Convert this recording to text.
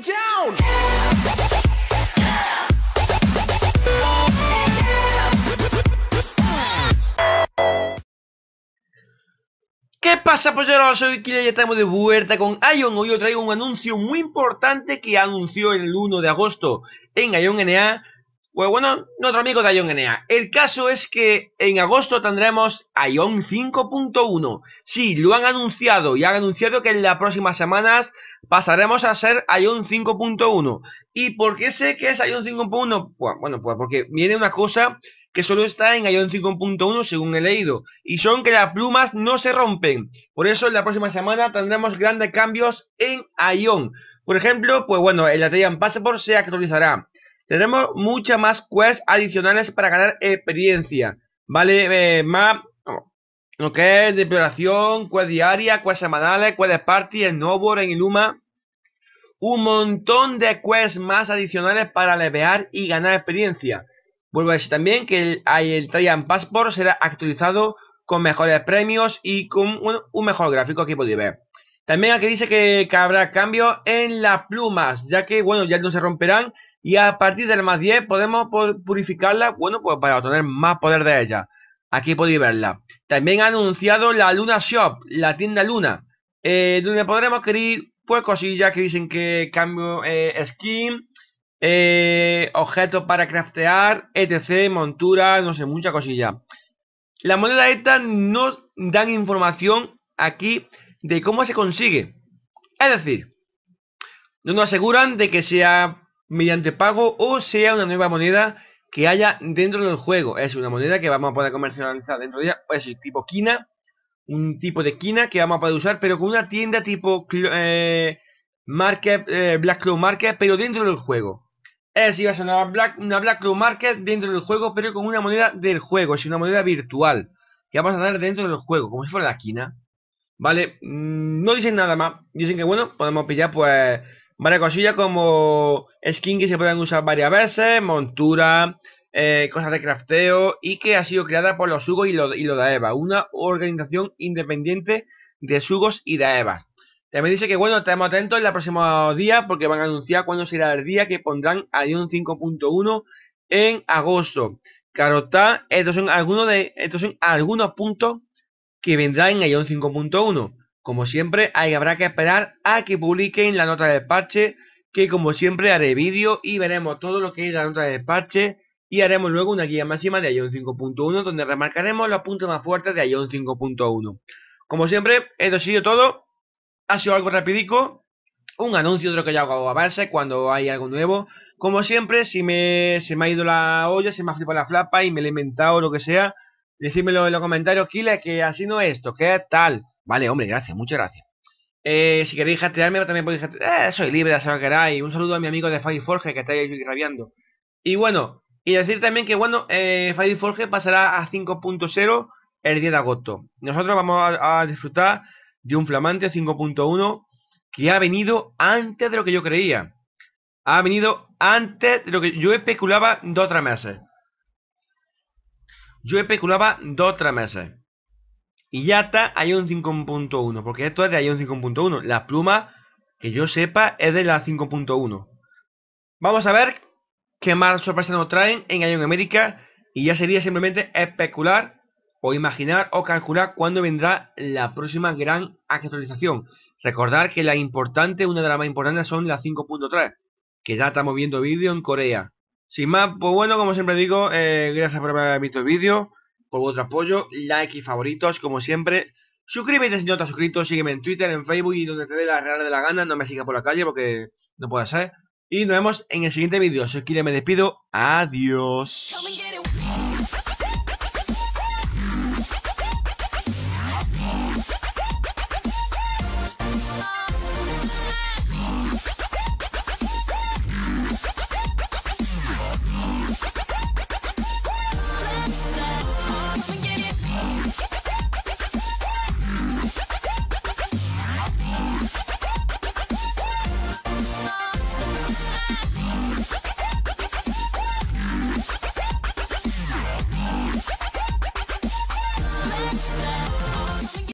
down. ¿Qué pasa, pues ahora soy Kira y estamos de vuelta con Ion. Hoy os traigo un anuncio muy importante que anunció el 1 de agosto en Ion NA pues bueno, nuestro amigo de Ion Enea. El caso es que en agosto tendremos Ion 5.1. Sí, lo han anunciado y han anunciado que en las próximas semanas pasaremos a ser Ion 5.1. ¿Y por qué sé que es Ion 5.1? Pues, bueno, pues porque viene una cosa que solo está en Ion 5.1 según he leído, y son que las plumas no se rompen. Por eso en la próxima semana tendremos grandes cambios en Ion. Por ejemplo, pues bueno, el Atelier Passport se actualizará. Tendremos muchas más quests adicionales para ganar experiencia. Vale, eh, más... Lo que es de exploración, quest diaria, quest semanales, quest de party, snowboard en Iluma. Un montón de quests más adicionales para levear y ganar experiencia. Vuelvo a decir también que el, el Triumph Passport será actualizado con mejores premios y con un, mejor gráfico que podéis ver. También aquí dice que, que habrá cambios en las plumas, ya que bueno, ya no se romperán y a partir del más 10 podemos purificarla, bueno, pues para obtener más poder de ella. Aquí podéis verla. También ha anunciado la Luna Shop, la tienda Luna, eh, donde podremos adquirir pues cosillas que dicen que cambio eh, skin, eh, objetos para craftear, etc, montura, no sé, mucha cosillas. la moneda esta nos dan información aquí de cómo se consigue. Es decir, no nos aseguran de que sea mediante pago o sea una nueva moneda que haya dentro del juego. Es una moneda que vamos a poder comercializar dentro de ella, es tipo quina, un tipo de quina que vamos a poder usar, pero con una tienda tipo eh, market, eh, Black Claw Market, pero dentro del juego. Es si va a ser una Black, una Market dentro del juego, pero con una moneda del juego, es una moneda virtual que vamos a dar dentro del juego, como si fuera la quina. ¿Vale? Mm, no dicen nada más. Dicen que, bueno, podemos pillar pues Varias cosillas como skin que se pueden usar varias veces, montura, eh, cosas de crafteo y que ha sido creada por los Sugos y, los y de Eva, una organización independiente de Sugos y de Eva. También dice que bueno, estemos atentos en los próximos días porque van a anunciar cuándo será el día que pondrán a Ion 5.1 en agosto. Claro estos son algunos de estos son algunos puntos que vendrán en Ion 5.1. Como siempre, ahí habrá que esperar a que publiquen la nota de parche, que como siempre haré vídeo y veremos todo lo que es la nota de parche y haremos luego una guía máxima de Ion 5.1 donde remarcaremos los puntos más fuertes de Ion 5.1. Como siempre, esto ha sido todo. Ha sido algo rapidico. Un anuncio de lo que ya hago a base cuando hay algo nuevo. Como siempre, si me, se me ha ido la olla, se me ha flipado la flapa y me he inventado lo que sea, decídmelo en los comentarios, Kila, que así no es esto, que tal. Vale, hombre, gracias, muchas gracias. Eh, si queréis jatearme, también podéis jatear. Eh, soy libre, que va Un saludo a mi amigo de Forge, que está ahí rabiando. Y bueno, y decir también que bueno, eh, Forge pasará a 5.0 el 10 de agosto. Nosotros vamos a, disfrutar de un flamante 5.1 que ha venido antes de lo que yo creía. Ha venido antes de lo que yo especulaba dos o tres meses. Yo especulaba dos o tres meses. Y está, hay un 5.1, porque esto es de un 5.1. La pluma, que yo sepa, es de la 5.1. Vamos a ver qué más sorpresas nos traen en Ion América. Y ya sería simplemente especular o imaginar o calcular cuándo vendrá la próxima gran actualización. Recordar que la importante, una de las más importantes son las 5.3, que ya estamos viendo vídeo en Corea. Sin más, pues bueno, como siempre digo, eh, gracias por haber visto el vídeo por vuestro apoyo, like y favoritos, como siempre. Suscríbete si no te has suscrito, sígueme en Twitter, en Facebook y donde te dé la real de la gana. No me sigas por la calle porque no puede ser. Y nos vemos en el siguiente vídeo. Soy Kile, me despido. Adiós.